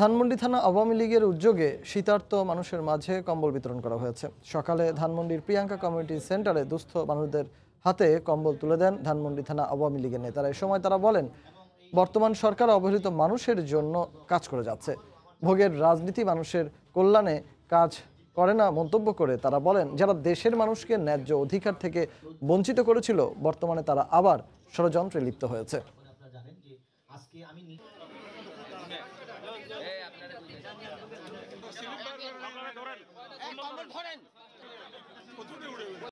ধানমন্ডি থানা আওয়ামী লীগের উদ্যোগে শীতার্থ মানুষের মাঝে কম্বল বিতরণ করা হয়েছে সকালে ধানমন্ডির প্রিয়াঙ্কা কমিউনিটি সেন্টারে দুস্থ মানুষদের হাতে কম্বল তুলে দেন ধানমন্ডি থানা আওয়ামী লীগের নেতারা এ সময় তারা বলেন বর্তমান সরকার অবহেলিত মানুষের জন্য কাজ করে যাচ্ছে ভোগের রাজনীতি মানুষের কল্যাণে কাজ করে না মন্তব্য করে তারা বলেন যারা দেশের মানুষকে ন্যায্য অধিকার থেকে বঞ্চিত করেছিল বর্তমানে তারা আবার ষড়যন্ত্রে লিপ্ত হয়েছে Yeah.